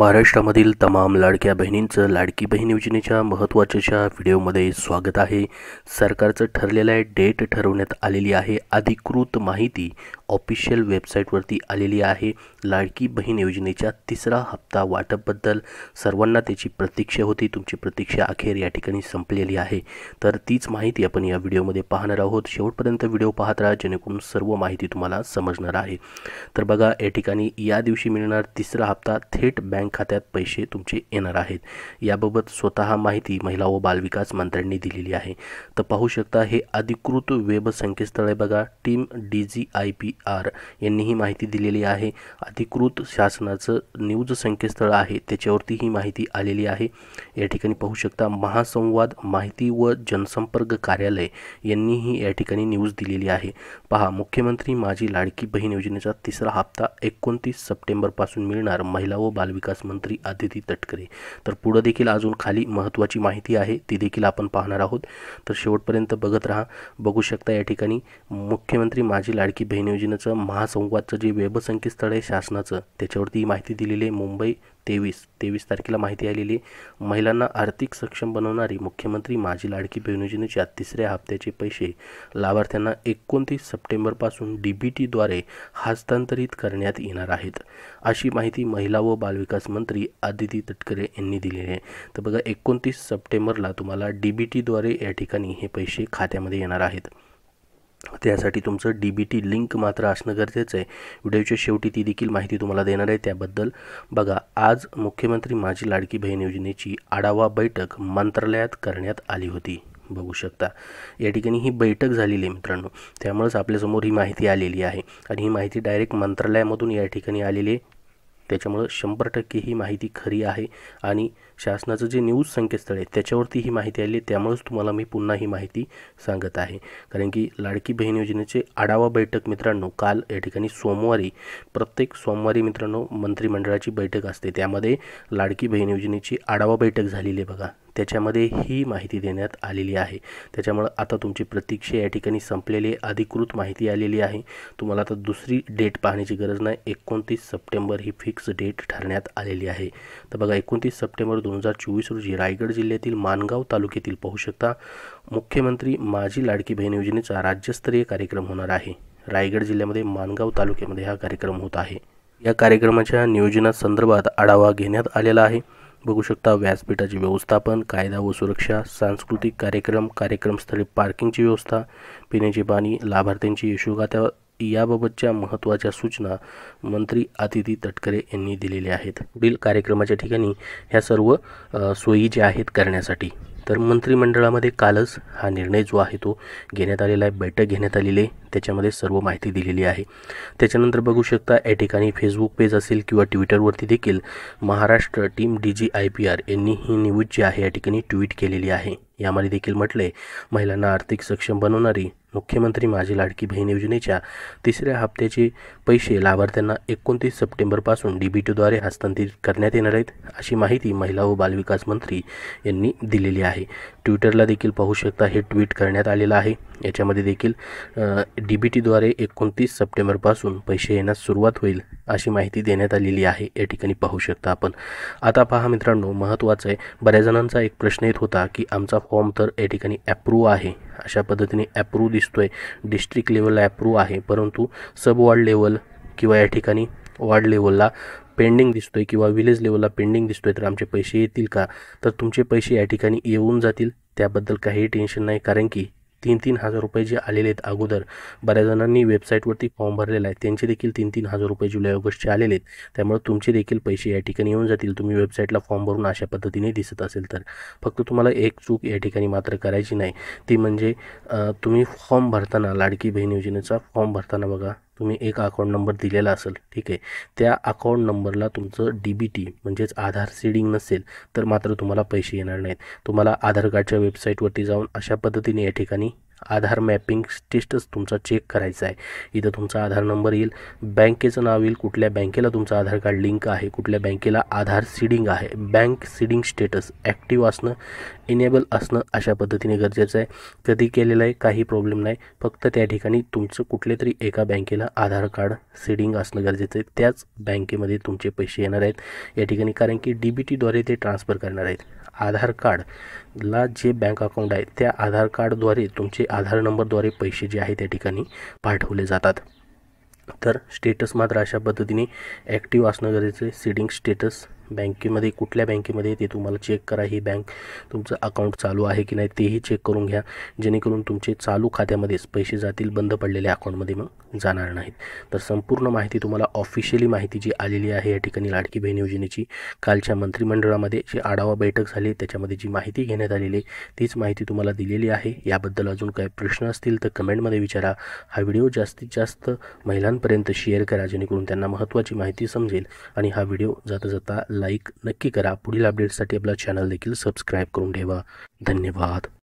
महाराष्ट्रामधील तमाम लाडक्या बहिणींचं लाडकी बहीण योजनेच्या महत्त्वाच्या व्हिडिओमध्ये स्वागत आहे सरकारचं ठरलेलं आहे डेट ठरवण्यात आलेली आहे अधिकृत माहिती ऑफिशियल वेबसाईटवरती आलेली आहे लाडकी बहीण योजनेच्या तिसरा हप्ता वाटपबद्दल सर्वांना त्याची प्रतीक्षा होती तुमची प्रतीक्षा अखेर या ठिकाणी संपलेली आहे तर तीच माहिती आपण या व्हिडिओमध्ये पाहणार आहोत शेवटपर्यंत व्हिडिओ पाहत राहा जेणेकरून सर्व माहिती तुम्हाला समजणार आहे तर बघा या ठिकाणी या दिवशी मिळणार तिसरा हप्ता थेट बँक खात्यात पैसे तुमचे येणार आहेत याबाबत स्वतः माहिती महिला व बालविकास मंत्र्यांनी दिलेली आहे तर पाहू शकता हे अधिकृत वेब संकेतस्थळ आहे बघा team D G I P R यांनी ही माहिती दिलेली आहे अधिकृत शासनाचं न्यूज संकेतस्थळ आहे त्याच्यावरती ही माहिती आलेली आहे या ठिकाणी पाहू शकता महासंवाद माहिती व जनसंपर्क कार्यालय यांनीही या ठिकाणी न्यूज दिलेली आहे पहा मुख्यमंत्री माझी लाडकी बहीण योजनेचा तिसरा हप्ता एकोणतीस सप्टेंबरपासून मिळणार महिला व बालविकास मंत्री आदिती तटकरे तर पुढं देखील अजून खाली महत्त्वाची माहिती आहे ती देखील आपण पाहणार आहोत तर शेवटपर्यंत बघत राहा बघू शकता या ठिकाणी मुख्यमंत्री माझी लाडकी बहीण योजना संघटनेचं महासंवादचं जे वेबसंकेतस्थळ आहे शासनाचं त्याच्यावरती माहिती दिलेली आहे मुंबई तेवीस तेवीस तारखेला माहिती आलेली महिलांना आर्थिक सक्षम बनवणारी मुख्यमंत्री माझी लाडकी बहीण तिसऱ्या हप्त्याचे पैसे लाभार्थ्यांना एकोणतीस सप्टेंबरपासून डी बी टीद्वारे हस्तांतरित करण्यात येणार आहेत अशी माहिती महिला व बालविकास मंत्री आदिती तटकरे यांनी दिलेली आहे तर बघा एकोणतीस सप्टेंबरला तुम्हाला डी बी टीद्वारे या ठिकाणी हे पैसे खात्यामध्ये येणार आहेत त्यासाठी तुमचं डी बी टी लिंक मात्र असणं गरजेचं आहे व्हिडिओच्या शेवटी ती देखील माहिती तुम्हाला देणार आहे त्याबद्दल बघा आज मुख्यमंत्री माझी लाडकी बहीण योजनेची आढावा बैठक मंत्रालयात करण्यात आली होती बघू शकता या ठिकाणी ही बैठक झालेली आहे मित्रांनो त्यामुळेच आपल्यासमोर ही माहिती आलेली आहे आणि ही माहिती डायरेक्ट मंत्रालयामधून या ठिकाणी आलेली आहे त्याच्यामुळं शंभर टक्के ही माहिती खरी आहे आणि शासनाचं जे न्यूज संकेतस्थळ आहे त्याच्यावरती ही माहिती आली त्यामुळेच तुम्हाला मी पुन्हा ही माहिती सांगत आहे कारण की लाडकी बहीण योजनेचे आढावा बैठक मित्रांनो काल या ठिकाणी सोमवारी प्रत्येक सोमवारी मित्रांनो मंत्रिमंडळाची बैठक असते त्यामध्ये लाडकी बहीण योजनेची आढावा बैठक झालेली आहे बघा त्याच्यामध्ये ही माहिती देण्यात आलेली आहे त्याच्यामुळं आता तुमची प्रतीक्षा या ठिकाणी संपलेली अधिकृत माहिती आलेली आहे तुम्हाला आता दुसरी डेट पाहण्याची गरज नाही एकोणतीस सप्टेंबर ही फिक्स डेट ठरण्यात आलेली आहे तर बघा एकोणतीस सप्टेंबर दोन हजार चोवीस रोजी रायगड जिल्ह्यातील मानगाव तालुक्यातील पाहू शकता मुख्यमंत्री माझी लाडकी बहीण योजनेचा राज्यस्तरीय कार्यक्रम होणार आहे रायगड जिल्ह्यामध्ये मानगाव तालुक्यामध्ये हा कार्यक्रम होत आहे या कार्यक्रमाच्या नियोजनासंदर्भात आढावा घेण्यात आलेला आहे बघू शकता व्यासपीठाचे व्यवस्थापन कायदा व सुरक्षा सांस्कृतिक कार्यक्रम कार्यक्रमस्थळी पार्किंगची व्यवस्था पिण्याचे पाणी लाभार्थ्यांची यशोगाथा याबाबतच्या महत्त्वाच्या सूचना मंत्री आदिती तटकरे यांनी दिलेल्या आहेत पुढील कार्यक्रमाच्या ठिकाणी ह्या सर्व सोयी ज्या आहेत करण्यासाठी तर मंत्रिमंडळामध्ये कालच हा निर्णय जो आहे तो घेण्यात आलेला आहे बैठक घेण्यात आलेली आहे त्याच्यामध्ये सर्व माहिती दिलेली आहे त्याच्यानंतर बघू शकता या ठिकाणी फेसबुक पेज असेल किंवा ट्विटरवरती देखील Maharashtra team D G I P R यांनी ही न्यूज जी आहे या ठिकाणी ट्विट केलेली आहे यामध्ये देखील म्हटले महिलांना आर्थिक सक्षम बनवणारी मुख्यमंत्री माझी लाडकी बहीण योजनेच्या तिसऱ्या हप्त्याचे पैसे लाभार्थ्यांना एकोणतीस सप्टेंबरपासून डी बी टीद्वारे हस्तांतरित करण्यात येणार आहेत अशी माहिती महिला व बालविकास मंत्री यांनी दिलेली आहे ट्विटरला देखील पाहू शकता हे ट्विट करण्यात आलेलं आहे याच्यामध्ये देखील डी बी टीद्वारे एकोणतीस सप्टेंबरपासून पैसे येण्यास सुरुवात होईल अशी माहिती देण्यात आलेली आहे या ठिकाणी पाहू शकता आपण आता पहा मित्रांनो महत्त्वाचं आहे बऱ्याच जणांचा एक प्रश्न येत होता की आमचा फॉर्म तर या ठिकाणी अप्रूव आहे अशा पद्धतीने ॲप्रूव्ह दिसतोय डिस्ट्रिक्ट लेवलला ॲप्रूव्ह आहे परंतु सब वॉर्ड लेवल किंवा या ठिकाणी वॉर्ड लेवलला पेंडिंग दिसतो आहे किंवा विलेज लेवलला पेंडिंग दिसतो आहे तर आमचे पैसे येतील का तर तुमचे पैसे या ठिकाणी येऊन जातील त्याबद्दल काहीही टेन्शन नाही कारण की तीन तीन हजार रुपये जे आलेले आहेत अगोदर बऱ्याच जणांनी वेबसाईटवरती फॉर्म भरलेला आहे त्यांचे देखील तीन तीन हजार रुपये जुलै ऑगस्टचे आलेले आहेत त्यामुळे तुमचे देखील पैसे या ठिकाणी येऊन जातील तुम्ही वेबसाईटला फॉर्म भरून अशा पद्धतीने दिसत असेल तर फक्त तुम्हाला एक चूक या ठिकाणी मात्र करायची नाही ती म्हणजे तुम्ही फॉर्म भरताना लाडकी बहीण योजनेचा फॉर्म भरताना बघा तुम्ही एक अकाउंट नंबर दिलेला असेल ठीक आहे त्या अकाउंट नंबरला तुमचं डी बी टी म्हणजेच आधार सीडिंग नसेल तर मात्र तुम्हाला पैसे येणार नाहीत तुम्हाला आधार कार्डच्या वेबसाईटवरती जाऊन अशा पद्धतीने या ठिकाणी आधार मॅपिंग स्टेटस तुमचा चेक करायचा आहे इथं तुमचा आधार नंबर येईल बँकेचं नाव येईल कुठल्या बँकेला तुमचा आधार कार्ड लिंक आहे कुठल्या बँकेला आधार सीडिंग आहे बँक सीडिंग स्टेटस ॲक्टिव्ह असणं इनेबल असणं अशा पद्धतीने गरजेचं आहे कधी केलेलं आहे काही प्रॉब्लेम नाही फक्त त्या ठिकाणी तुमचं कुठल्या तरी एका बँकेला आधार कार्ड सीडिंग असणं गरजेचं आहे त्याच बँकेमध्ये तुमचे पैसे येणार आहेत या ठिकाणी कारण की डी बी टीद्वारे ते ट्रान्सफर करणार आहेत आधार कार्डला जे बँक अकाउंट आहे त्या आधार कार्डद्वारे तुमचे आधार नंबरद्वारे पैसे जे आहे त्या ठिकाणी पाठवले जातात तर स्टेटस मात्र अशा पद्धतीने ॲक्टिव्ह असणं गरजेचं आहे सीडिंग स्टेटस बँकेमध्ये कुठल्या बँकेमध्ये ते तुम्हाला चेक करा ही बँक तुमचं अकाउंट चालू आहे की नाही तेही चेक करून घ्या जेणेकरून तुमचे चालू खात्यामध्येच पैसे जातील बंद पडलेल्या अकाउंटमध्ये मग जाणार नाहीत तर संपूर्ण माहिती तुम्हाला ऑफिशियली माहिती जी आलेली आहे या ठिकाणी लाडकी बहीण योजनेची कालच्या मंत्रिमंडळामध्ये जी आढावा बैठक झाली त्याच्यामध्ये जी माहिती घेण्यात आलेली तीच माहिती तुम्हाला दिलेली आहे याबद्दल अजून काही प्रश्न असतील तर कमेंटमध्ये विचारा हा व्हिडिओ जास्तीत जास्त महिलांपर्यंत शेअर करा जेणेकरून त्यांना महत्त्वाची माहिती समजेल आणि हा व्हिडिओ जाता जाता लाईक नक्की करा पुढील अपडेट्ससाठी आपला चॅनल देखील सबस्क्राईब करून ठेवा धन्यवाद